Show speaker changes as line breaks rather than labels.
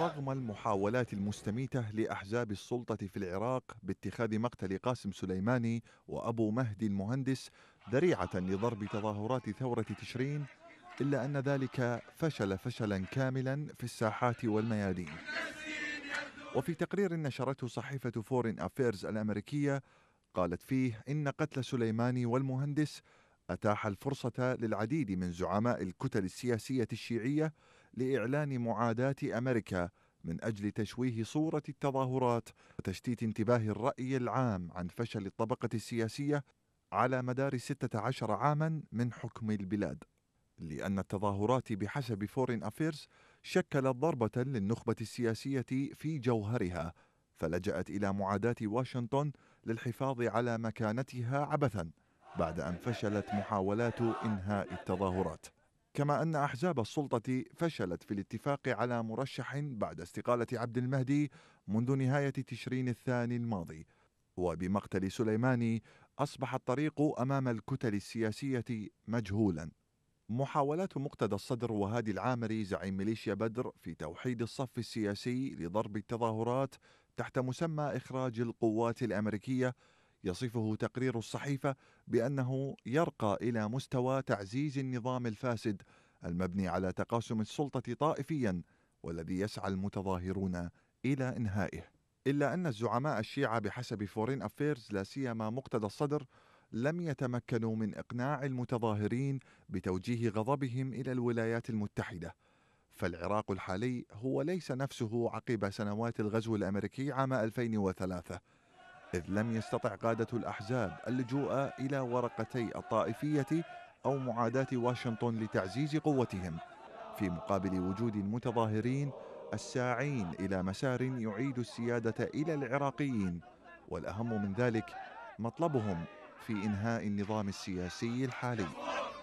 رغم المحاولات المستميتة لأحزاب السلطة في العراق باتخاذ مقتل قاسم سليماني وأبو مهدي المهندس ذريعة لضرب تظاهرات ثورة تشرين إلا أن ذلك فشل فشلا كاملا في الساحات والميادين وفي تقرير نشرته صحيفة فورين أفيرز الأمريكية قالت فيه إن قتل سليماني والمهندس أتاح الفرصة للعديد من زعماء الكتل السياسية الشيعية لإعلان معاداة أمريكا من أجل تشويه صورة التظاهرات وتشتيت انتباه الرأي العام عن فشل الطبقة السياسية على مدار 16 عاما من حكم البلاد لأن التظاهرات بحسب فورين أفيرز شكلت ضربة للنخبة السياسية في جوهرها فلجأت إلى معاداة واشنطن للحفاظ على مكانتها عبثا بعد أن فشلت محاولات إنهاء التظاهرات كما أن أحزاب السلطة فشلت في الاتفاق على مرشح بعد استقالة عبد المهدي منذ نهاية تشرين الثاني الماضي وبمقتل سليماني أصبح الطريق أمام الكتل السياسية مجهولا محاولات مقتدى الصدر وهادي العامري زعيم ميليشيا بدر في توحيد الصف السياسي لضرب التظاهرات تحت مسمى إخراج القوات الأمريكية يصفه تقرير الصحيفه بانه يرقى الى مستوى تعزيز النظام الفاسد المبني على تقاسم السلطه طائفيا والذي يسعى المتظاهرون الى انهائه. الا ان الزعماء الشيعه بحسب فورين افيرز لا سيما مقتدى الصدر لم يتمكنوا من اقناع المتظاهرين بتوجيه غضبهم الى الولايات المتحده. فالعراق الحالي هو ليس نفسه عقب سنوات الغزو الامريكي عام 2003 إذ لم يستطع قادة الأحزاب اللجوء إلى ورقتي الطائفية أو معاداة واشنطن لتعزيز قوتهم في مقابل وجود المتظاهرين الساعين إلى مسار يعيد السيادة إلى العراقيين والأهم من ذلك مطلبهم في إنهاء النظام السياسي الحالي